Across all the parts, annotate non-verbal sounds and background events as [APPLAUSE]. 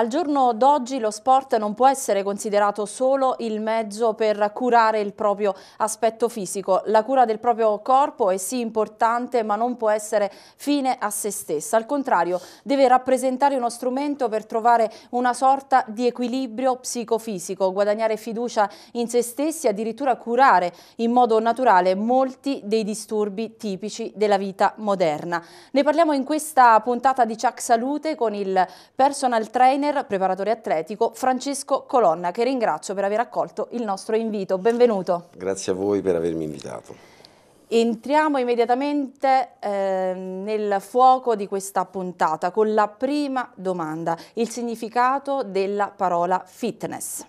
Al giorno d'oggi lo sport non può essere considerato solo il mezzo per curare il proprio aspetto fisico. La cura del proprio corpo è sì importante ma non può essere fine a se stessa. Al contrario deve rappresentare uno strumento per trovare una sorta di equilibrio psicofisico, guadagnare fiducia in se stessi e addirittura curare in modo naturale molti dei disturbi tipici della vita moderna. Ne parliamo in questa puntata di Chuck Salute con il personal trainer trainer, preparatore atletico Francesco Colonna, che ringrazio per aver accolto il nostro invito. Benvenuto. Grazie a voi per avermi invitato. Entriamo immediatamente eh, nel fuoco di questa puntata con la prima domanda, il significato della parola fitness.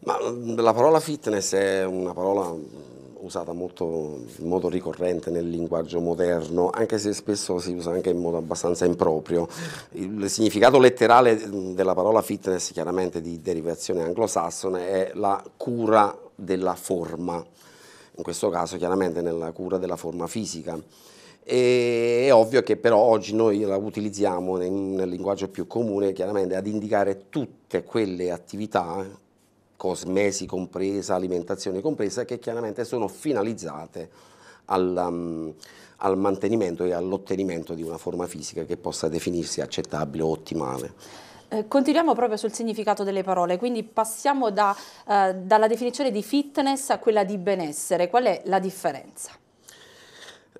Ma mm, la parola fitness è una parola mm, usata molto, in modo ricorrente nel linguaggio moderno, anche se spesso si usa anche in modo abbastanza improprio. Il significato letterale della parola fitness, chiaramente di derivazione anglosassone, è la cura della forma, in questo caso chiaramente nella cura della forma fisica. E è ovvio che però oggi noi la utilizziamo nel, nel linguaggio più comune chiaramente ad indicare tutte quelle attività cosmesi compresa, alimentazione compresa, che chiaramente sono finalizzate al, um, al mantenimento e all'ottenimento di una forma fisica che possa definirsi accettabile o ottimale. Eh, continuiamo proprio sul significato delle parole, quindi passiamo da, eh, dalla definizione di fitness a quella di benessere. Qual è la differenza?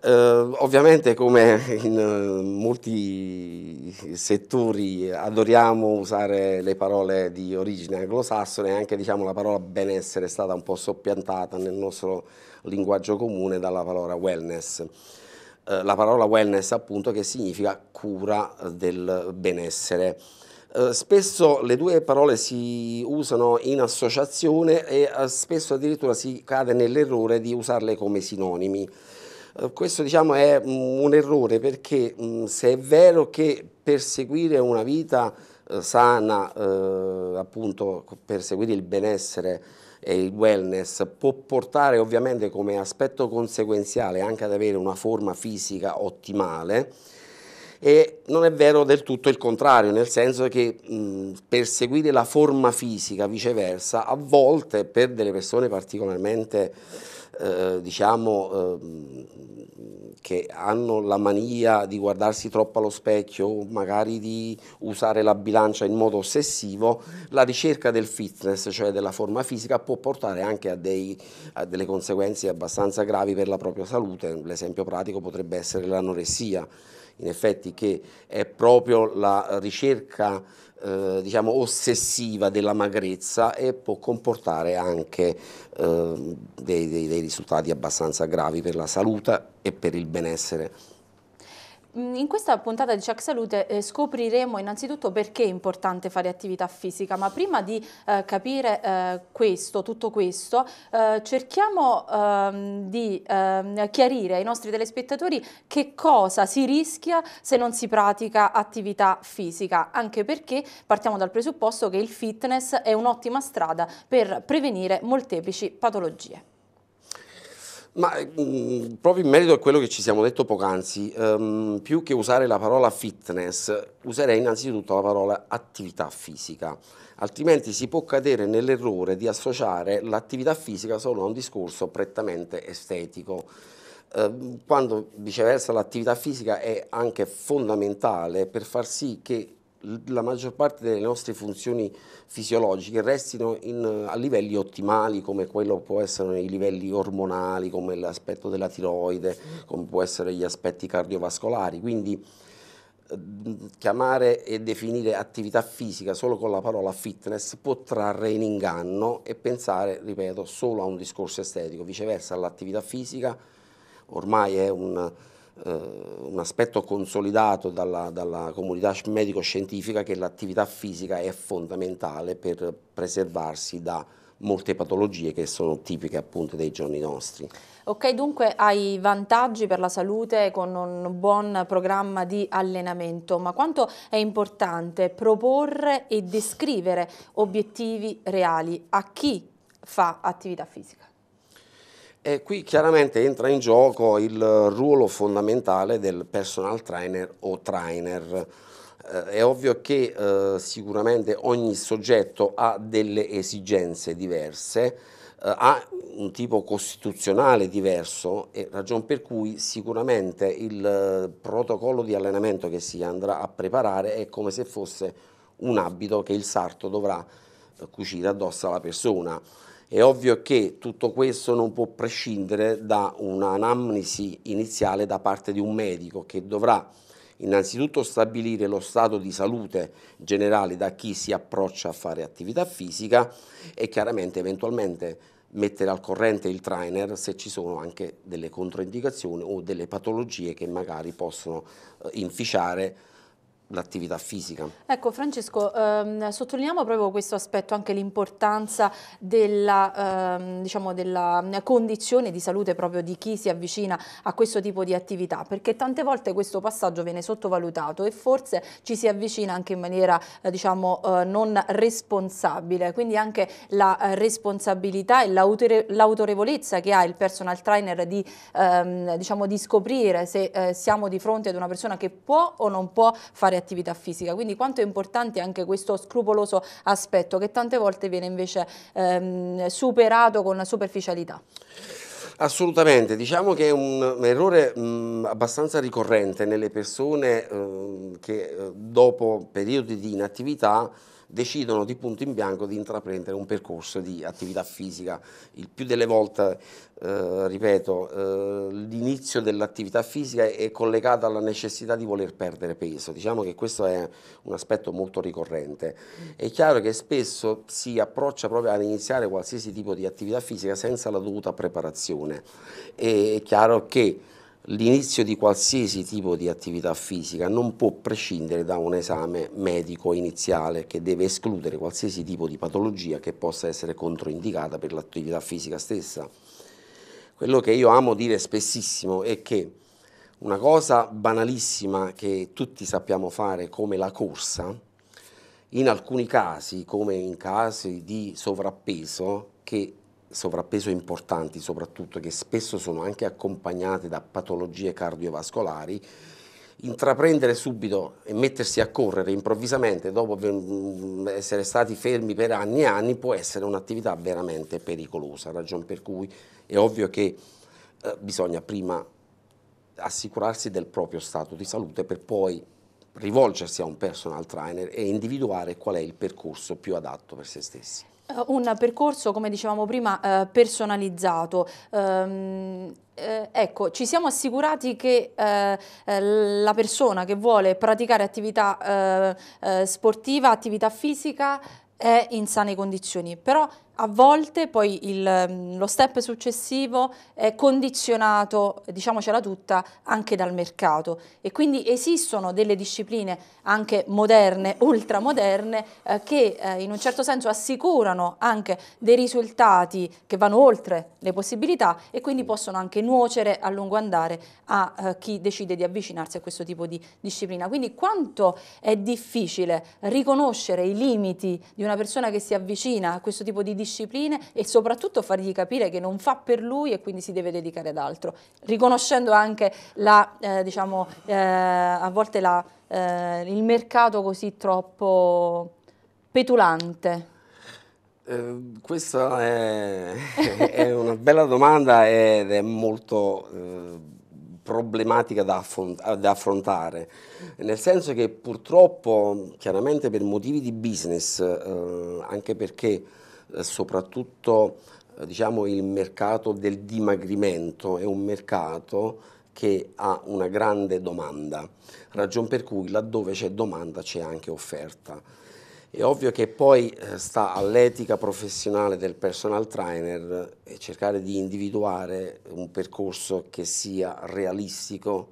Uh, ovviamente come in uh, molti settori adoriamo usare le parole di origine anglosassone, anche diciamo, la parola benessere è stata un po' soppiantata nel nostro linguaggio comune dalla parola wellness. Uh, la parola wellness appunto che significa cura del benessere. Spesso le due parole si usano in associazione e spesso addirittura si cade nell'errore di usarle come sinonimi. Eh, questo diciamo, è un errore perché mm, se è vero che perseguire una vita eh, sana, eh, appunto perseguire il benessere e il wellness può portare ovviamente come aspetto conseguenziale anche ad avere una forma fisica ottimale e non è vero del tutto il contrario, nel senso che mh, mm, perseguire la forma fisica viceversa a volte per delle persone particolarmente eh, diciamo, ehm, che hanno la mania di guardarsi troppo allo specchio, magari di usare la bilancia in modo ossessivo, la ricerca del fitness, cioè della forma fisica, può portare anche a, dei, a delle conseguenze abbastanza gravi per la propria salute. L'esempio pratico potrebbe essere l'anoressia, in effetti che è proprio la ricerca eh, diciamo ossessiva della magrezza e può comportare anche eh, dei, dei, dei risultati abbastanza gravi per la salute e per il benessere Mm, in questa puntata di Check Salute eh, scopriremo innanzitutto perché è importante fare attività fisica, ma prima di eh, capire eh, questo, tutto questo, eh, cerchiamo ehm, di ehm, chiarire ai nostri telespettatori che cosa si rischia se non si pratica attività fisica, anche perché partiamo dal presupposto che il fitness è un'ottima strada per prevenire molteplici patologie. Ma mh, mm, proprio in merito a quello che ci siamo detto poc'anzi, um, più che usare la parola fitness, userei innanzitutto la parola attività fisica, altrimenti si può cadere nell'errore di associare l'attività fisica solo a un discorso prettamente estetico ehm, quando viceversa l'attività fisica è anche fondamentale per far sì che la maggior parte delle nostre funzioni fisiologiche restino in, a livelli ottimali come quello può essere i livelli ormonali, come l'aspetto della tiroide, come può essere gli aspetti cardiovascolari. Quindi chiamare e definire attività fisica solo con la parola fitness può trarre in inganno e pensare, ripeto, solo a un discorso estetico. Viceversa, l'attività fisica ormai è un eh, un aspetto consolidato dalla, dalla comunità medico-scientifica che l'attività fisica è fondamentale per preservarsi da molte patologie che sono tipiche appunto dei giorni nostri. Ok, dunque hai vantaggi per la salute con un buon programma di allenamento, ma quanto è importante proporre e descrivere obiettivi reali a chi fa attività fisica? E qui chiaramente entra in gioco il ruolo fondamentale del personal trainer o trainer. Eh, è ovvio che eh, sicuramente ogni soggetto ha delle esigenze diverse, eh, ha un tipo costituzionale diverso e ragion per cui sicuramente il eh, protocollo di allenamento che si andrà a preparare è come se fosse un abito che il sarto dovrà eh, cucire addosso alla persona. È ovvio che tutto questo non può prescindere da un'anamnesi iniziale da parte di un medico che dovrà innanzitutto stabilire lo stato di salute generale da chi si approccia a fare attività fisica e chiaramente eventualmente mettere al corrente il trainer se ci sono anche delle controindicazioni o delle patologie che magari possono eh, inficiare l'attività fisica. Ecco Francesco, ehm, sottolineiamo proprio questo aspetto, anche l'importanza della, ehm, diciamo della, condizione di salute proprio di chi si avvicina a questo tipo di attività, perché tante volte questo passaggio viene sottovalutato e forse ci si avvicina anche in maniera eh, diciamo, eh, non responsabile, quindi anche la eh, responsabilità e l'autorevolezza che ha il personal trainer di, ehm, diciamo, di scoprire se eh, siamo di fronte ad una persona che può o non può fare fare attività fisica, quindi quanto è importante anche questo scrupoloso aspetto che tante volte viene invece ehm, superato con superficialità. Assolutamente, diciamo che è un errore mh, abbastanza ricorrente nelle persone mh, ehm, che eh, dopo periodi di inattività decidono di punto in bianco di intraprendere un percorso di attività fisica. Il più delle volte, eh, ripeto, eh, l'inizio dell'attività fisica è collegato alla necessità di voler perdere peso. Diciamo che questo è un aspetto molto ricorrente. È chiaro che spesso si approccia proprio ad iniziare qualsiasi tipo di attività fisica senza la dovuta preparazione comune. E è chiaro che l'inizio di qualsiasi tipo di attività fisica non può prescindere da un esame medico iniziale che deve escludere qualsiasi tipo di patologia che possa essere controindicata per l'attività fisica stessa. Quello che io amo dire spessissimo è che una cosa banalissima che tutti sappiamo fare come la corsa, in alcuni casi, come in casi di sovrappeso, che sovrappeso importanti soprattutto, che spesso sono anche accompagnate da patologie cardiovascolari, intraprendere subito e mettersi a correre improvvisamente dopo mm, essere stati fermi per anni e anni può essere un'attività veramente pericolosa, ragion per cui è ovvio che eh, bisogna prima assicurarsi del proprio stato di salute per poi rivolgersi a un personal trainer e individuare qual è il percorso più adatto per se stessi. Eh, un percorso, come dicevamo prima, eh, personalizzato. Ehm, eh, ecco, ci siamo assicurati che la persona che vuole praticare attività sportiva, attività fisica, è in sane condizioni, però a volte poi il, mm, lo step successivo è condizionato, diciamocela tutta, anche dal mercato e quindi esistono delle discipline anche moderne, [LAUGHS] ultramoderne, eh, che eh, in un certo senso assicurano anche dei risultati che vanno oltre le possibilità e quindi possono anche nuocere a lungo andare a eh, chi decide di avvicinarsi a questo tipo di disciplina. Quindi quanto è difficile riconoscere i limiti di una persona che si avvicina a questo tipo di disciplina discipline e soprattutto fargli capire che non fa per lui e quindi si deve dedicare ad altro, riconoscendo anche la, eh, diciamo, eh, a volte la, eh, il mercato così troppo petulante. Eh, questa è, [LAUGHS] è, una bella domanda ed è molto eh, problematica da, affrontare, nel senso che purtroppo, chiaramente per motivi di business, eh, anche perché eh, soprattutto eh, diciamo, il mercato del dimagrimento è un mercato che ha una grande domanda, ragion per cui laddove c'è domanda c'è anche offerta. È ovvio che poi eh, sta all'etica professionale del personal trainer cercare di individuare un percorso che sia realistico,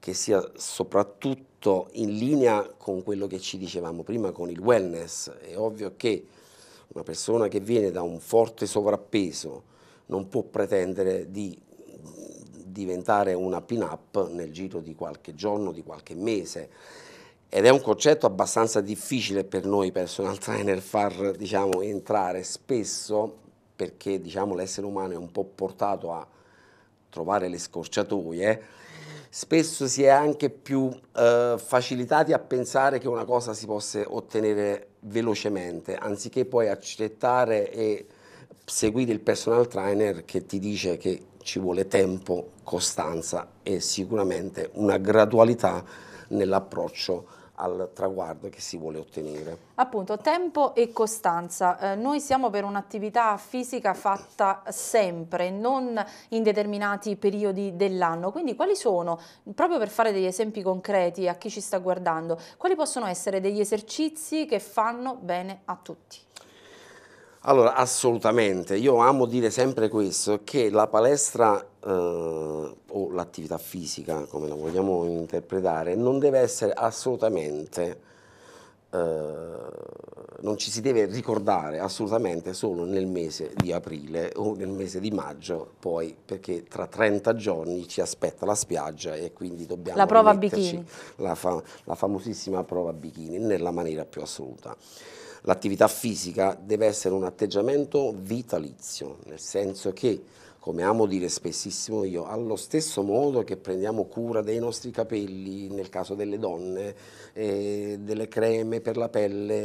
che sia soprattutto in linea con quello che ci dicevamo prima con il wellness. È ovvio che una persona che viene da un forte sovrappeso non può pretendere di diventare una pin-up nel giro di qualche giorno, di qualche mese. Ed è un concetto abbastanza difficile per noi personal [LAUGHS] trainer far diciamo, entrare spesso perché diciamo, l'essere umano è un po' portato a trovare le scorciatoie spesso si è anche più eh, facilitati a pensare che una cosa si possa ottenere velocemente, anziché poi accettare e seguire il personal trainer che ti dice che ci vuole tempo, costanza e sicuramente una gradualità nell'approccio al traguardo che si vuole ottenere. Appunto, tempo e costanza. Eh, noi siamo per un'attività fisica fatta sempre, non in determinati periodi dell'anno. Quindi quali sono, proprio per fare degli esempi concreti a chi ci sta guardando, quali possono essere degli esercizi che fanno bene a tutti? Allora, assolutamente, io amo dire sempre questo, che la palestra eh, o l'attività fisica, come la vogliamo interpretare, non deve essere assolutamente, eh, non ci si deve ricordare assolutamente solo nel mese di aprile o nel mese di maggio, poi perché tra 30 giorni ci aspetta la spiaggia e quindi dobbiamo... La prova bikini. La, fa la famosissima prova bikini, nella maniera più assoluta l'attività fisica deve essere un atteggiamento vitalizio, nel senso che, come amo dire spessissimo io, allo stesso modo che prendiamo cura dei nostri capelli, nel caso delle donne, eh, delle creme per la pelle,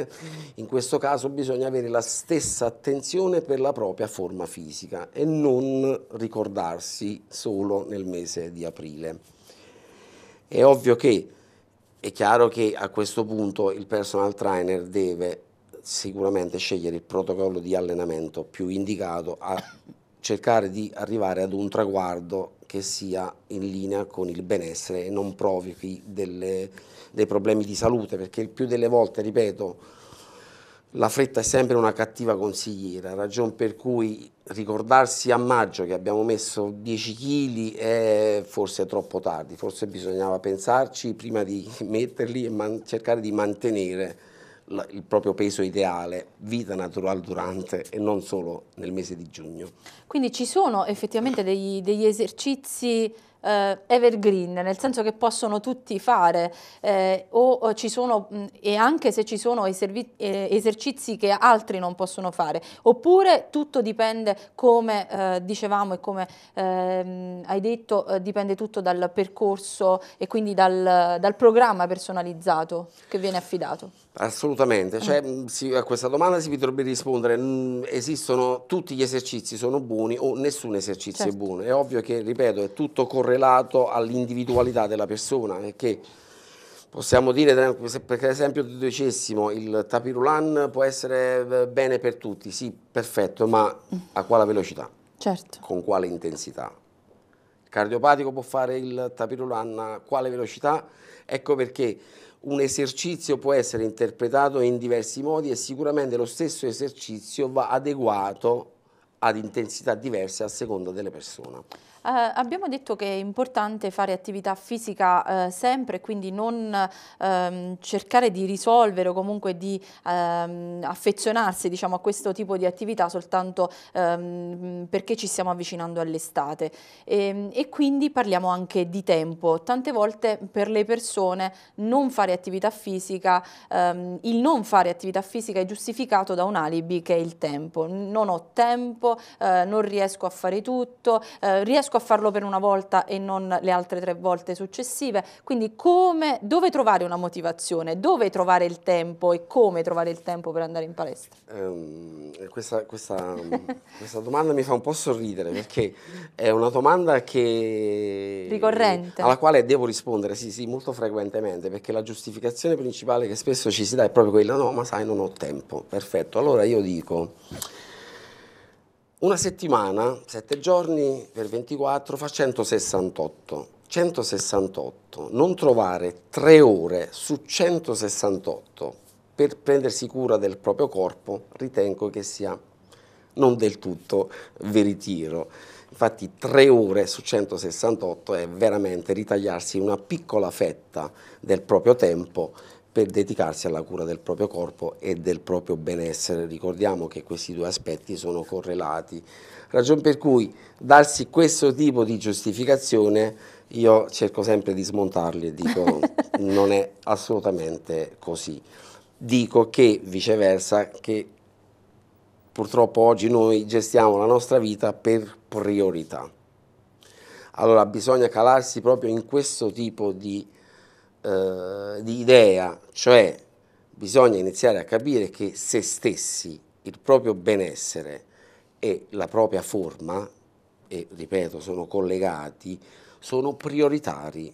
eh, in questo caso bisogna avere la stessa attenzione per la propria forma fisica e non ricordarsi solo nel mese di aprile. È ovvio che è chiaro che a questo punto il personal trainer deve sicuramente scegliere il protocollo di allenamento più indicato a cercare di arrivare ad un traguardo che sia in linea con il benessere e non provochi delle, dei problemi di salute, perché il più delle volte, ripeto, la fretta è sempre una cattiva consigliera, ragion per cui ricordarsi a maggio che abbiamo messo 10 kg è forse troppo tardi, forse bisognava pensarci prima di [LAUGHS] metterli e cercare di mantenere il proprio peso ideale, vita naturale durante e non solo nel mese di giugno. Quindi ci sono effettivamente degli, degli esercizi eh, evergreen, nel senso che possono tutti fare eh, o ci sono, mh, e anche se ci sono eservi, eh, esercizi che altri non possono fare, oppure tutto dipende come eh, dicevamo e come ehm, hai detto, eh, dipende tutto dal percorso e quindi dal, dal programma personalizzato che viene affidato. Assolutamente, eh. cioè, mm, si, a questa domanda si potrebbe rispondere, mm, esistono tutti gli esercizi sono buoni o nessun esercizio certo. è buono, è ovvio che, ripeto, è tutto correlato all'individualità della persona, perché possiamo dire, se per esempio ti dicessimo il tapirulan può essere eh, bene per tutti, sì, perfetto, ma mm. a quale velocità? Certo. Con quale intensità? Il cardiopatico può fare il tapirulan a quale velocità? Ecco perché un esercizio può essere interpretato in diversi modi e sicuramente lo stesso esercizio va adeguato ad intensità diverse a seconda delle persone. Eh, abbiamo detto che è importante fare attività fisica eh, sempre, quindi non ehm, cercare di risolvere o comunque di ehm, affezionarsi diciamo, a questo tipo di attività soltanto ehm, perché ci stiamo avvicinando all'estate. E, ehm, e, quindi parliamo anche di tempo. Tante volte per le persone non fare attività fisica, ehm, il non fare attività fisica è giustificato da un alibi che è il tempo. Non ho tempo, eh, non riesco a fare tutto, eh, riesco riesco a farlo per una volta e non le altre tre volte successive, quindi come, dove trovare una motivazione, dove trovare il tempo e come trovare il tempo per andare in palestra? Eh, questa, questa, [LAUGHS] questa, domanda mi fa un po' sorridere perché è una domanda che... Ricorrente. Alla quale devo rispondere, sì, sì, molto frequentemente, perché la giustificazione principale che spesso ci si dà è proprio quella, no, ma sai, non ho tempo, perfetto. Allora io dico una settimana, 7 giorni per 24 fa 168. 168, non trovare 3 ore su 168 per prendersi cura del proprio corpo ritengo che sia non del tutto veritiero. Infatti 3 ore su 168 è veramente ritagliarsi una piccola fetta del proprio tempo per dedicarsi alla cura del proprio corpo e del proprio benessere. Ricordiamo che questi due aspetti sono correlati, ragion per cui darsi questo tipo di giustificazione io cerco sempre di smontarli e dico [LAUGHS] non è assolutamente così. Dico che viceversa che purtroppo oggi noi gestiamo la nostra vita per priorità. Allora bisogna calarsi proprio in questo tipo di eh, di idea, cioè bisogna iniziare a capire che se stessi, il proprio benessere e la propria forma, e ripeto, sono collegati, sono prioritari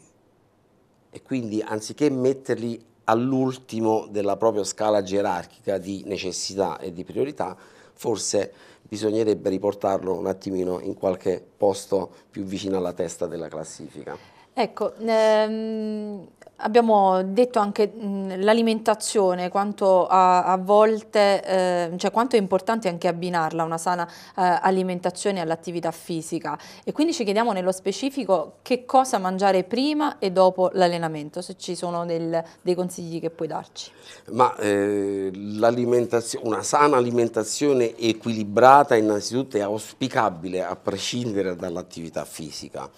e quindi anziché metterli all'ultimo della propria scala gerarchica di necessità e di priorità, forse bisognerebbe riportarlo un attimino in qualche posto più vicino alla testa della classifica. Ecco, ehm, Abbiamo detto anche l'alimentazione, quanto a, a volte, eh, cioè quanto è importante anche abbinarla, una sana eh, alimentazione all'attività fisica e quindi ci chiediamo nello specifico che cosa mangiare prima e dopo l'allenamento, se ci sono del, dei consigli che puoi darci. Ma eh, una sana alimentazione equilibrata innanzitutto è auspicabile a prescindere dall'attività fisica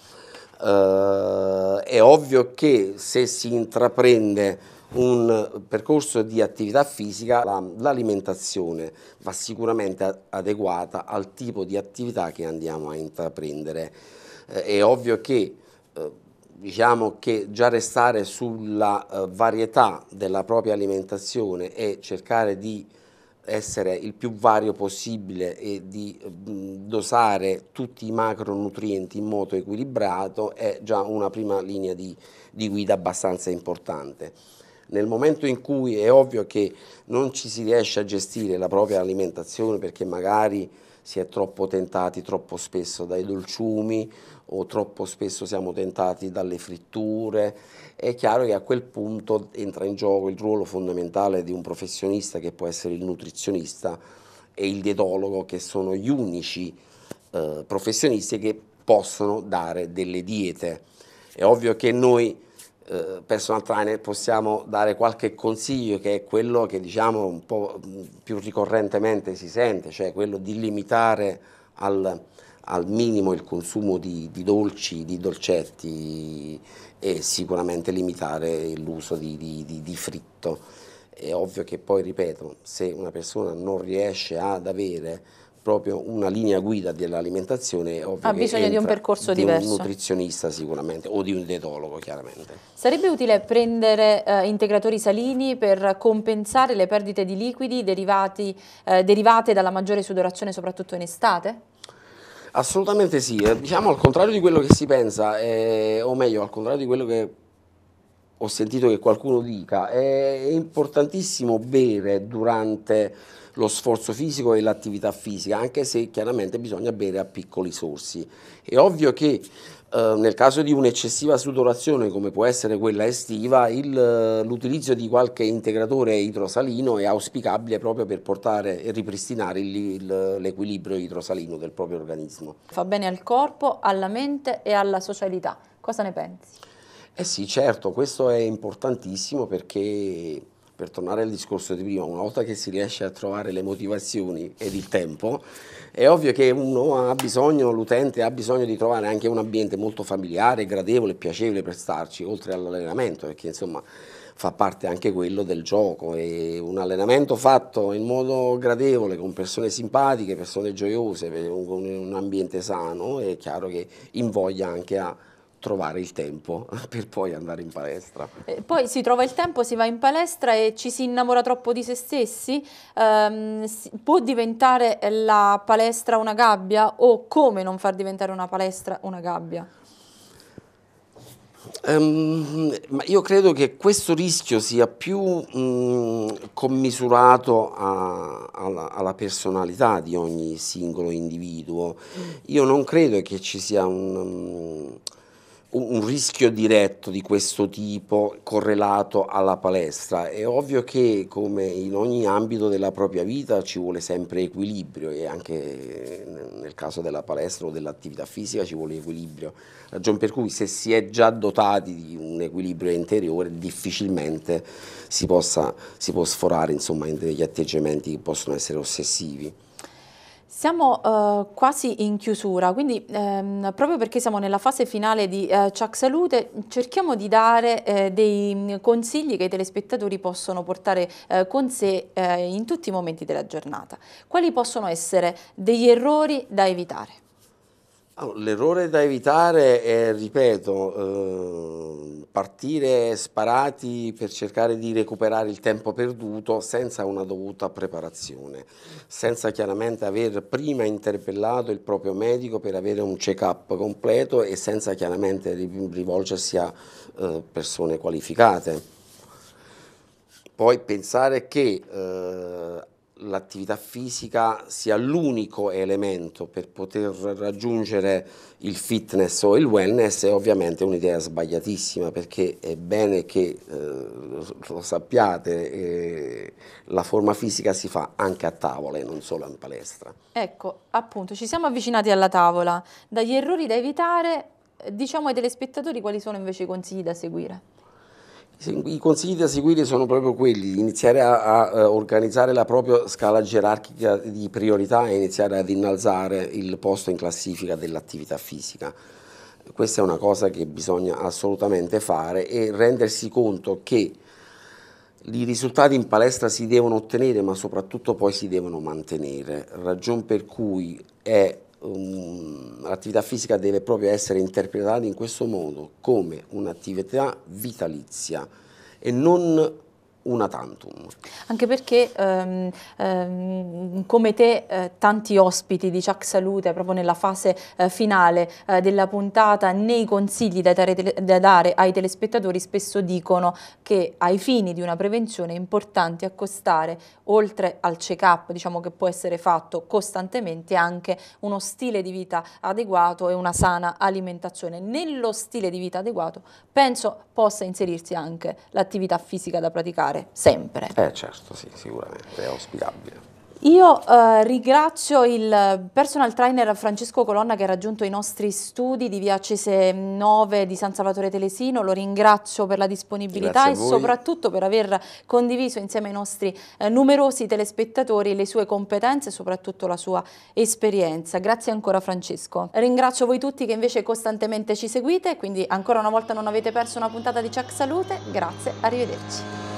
eh, è ovvio che se si intraprende un percorso di attività fisica, l'alimentazione va sicuramente adeguata al tipo di attività che andiamo a intraprendere. Eh, è ovvio che eh, diciamo che già restare sulla eh, varietà della propria alimentazione e cercare di essere il più vario possibile e di mm, dosare tutti i macronutrienti in modo equilibrato è già una prima linea di, di guida abbastanza importante. Nel momento in cui è ovvio che non ci si riesce a gestire la propria alimentazione perché magari si è troppo tentati troppo spesso dai dolciumi o troppo spesso siamo tentati dalle fritture. È chiaro che a quel punto entra in gioco il ruolo fondamentale di un professionista che può essere il nutrizionista e il dietologo che sono gli unici eh, professionisti che possono dare delle diete. È ovvio che noi eh, personal trainer possiamo dare qualche consiglio che è quello che diciamo un po' mm, più ricorrentemente si sente, cioè quello di limitare al, al minimo il consumo di, di, dolci, di dolcetti e sicuramente limitare l'uso di, di, di fritto. È ovvio che poi, ripeto, se una persona non riesce ad avere proprio una linea guida dell'alimentazione ha bisogno di un percorso di diverso di un nutrizionista sicuramente o di un dietologo chiaramente sarebbe utile prendere eh, integratori salini per compensare le perdite di liquidi derivati, eh, derivate dalla maggiore sudorazione soprattutto in estate? Assolutamente sì, eh, diciamo al contrario di quello che si pensa, eh, o meglio al contrario di quello che ho sentito che qualcuno dica, è importantissimo bere durante lo sforzo fisico e l'attività fisica, anche se chiaramente bisogna bere a piccoli sorsi. È ovvio che eh, nel caso di un'eccessiva sudorazione come può essere quella estiva, eh, l'utilizzo di qualche integratore idrosalino è auspicabile proprio per portare e ripristinare l'equilibrio idrosalino del proprio organismo. Fa bene al corpo, alla mente e alla socialità. Cosa ne pensi? Eh sì, certo, questo è importantissimo perché per tornare al discorso di prima, una volta che si riesce a trovare le motivazioni ed il tempo, è ovvio che uno ha bisogno, l'utente ha bisogno di trovare anche un ambiente molto familiare, gradevole, piacevole per starci, oltre all'allenamento, perché insomma fa parte anche quello del gioco e un allenamento fatto in modo gradevole con persone simpatiche, persone gioiose, con un ambiente sano è chiaro che invoglia anche a trovare il tempo [LAUGHS] per poi andare in palestra. E eh, poi si trova il tempo, si va in palestra e ci si innamora troppo di se stessi? Ehm, può diventare la palestra una gabbia o come non far diventare una palestra una gabbia? Um, io credo che questo rischio sia più um, commisurato a, alla, alla, personalità di ogni singolo individuo. Mm. Io non credo che ci sia un... Um, un rischio diretto di questo tipo correlato alla palestra. È ovvio che come in ogni ambito della propria vita ci vuole sempre equilibrio e anche eh, nel caso della palestra o dell'attività fisica ci vuole equilibrio, ragion per cui se si è già dotati di un equilibrio interiore difficilmente si, possa, si può sforare insomma, in degli atteggiamenti che possono essere ossessivi. Siamo uh, quasi in chiusura, quindi ehm, proprio perché siamo nella fase finale di eh, Chuck Salute cerchiamo di dare eh, dei mm, consigli che i telespettatori possono portare eh, con sé eh, in tutti i momenti della giornata. Quali possono essere degli errori da evitare? L'errore da evitare è, ripeto, ehm, partire sparati per cercare di recuperare il tempo perduto senza una dovuta preparazione, senza chiaramente aver prima interpellato il proprio medico per avere un check-up completo e senza chiaramente rivolgersi a eh, persone qualificate. Poi pensare che eh, l'attività fisica sia l'unico elemento per poter raggiungere il fitness o il wellness è ovviamente un'idea sbagliatissima perché è bene che eh, lo sappiate, eh, la forma fisica si fa anche a tavola e non solo in palestra. Ecco, appunto, ci siamo avvicinati alla tavola, dagli errori da evitare, diciamo ai telespettatori quali sono invece i consigli da seguire? I consigli da seguire sono proprio quelli, iniziare a, a, eh, organizzare la propria scala gerarchica di priorità e iniziare ad innalzare il posto in classifica dell'attività fisica. Questa è una cosa che bisogna assolutamente fare e rendersi conto che i risultati in palestra si devono ottenere ma soprattutto poi si devono mantenere, ragion per cui è Um, l'attività fisica deve proprio essere interpretata in questo modo come un'attività vitalizia e non una tantum. Anche perché ehm, ehm, come te eh, tanti ospiti di Ciac Salute proprio nella fase eh, finale eh, della puntata nei consigli da dare, da dare, ai telespettatori spesso dicono che ai fini di una prevenzione è importante accostare oltre al check up diciamo che può essere fatto costantemente anche uno stile di vita adeguato e una sana alimentazione. Nello stile di vita adeguato penso possa inserirsi anche l'attività fisica da praticare migliorare, sempre. Eh certo, sì, sicuramente, è auspicabile. Io eh, ringrazio il personal trainer Francesco Colonna che ha raggiunto i nostri studi di via Cese 9 di San Salvatore Telesino, lo ringrazio per la disponibilità e soprattutto per aver condiviso insieme ai nostri eh, numerosi telespettatori le sue competenze e soprattutto la sua esperienza. Grazie ancora Francesco. Ringrazio voi tutti che invece costantemente ci seguite, quindi ancora una volta non avete perso una puntata di Chuck Salute, grazie, arrivederci.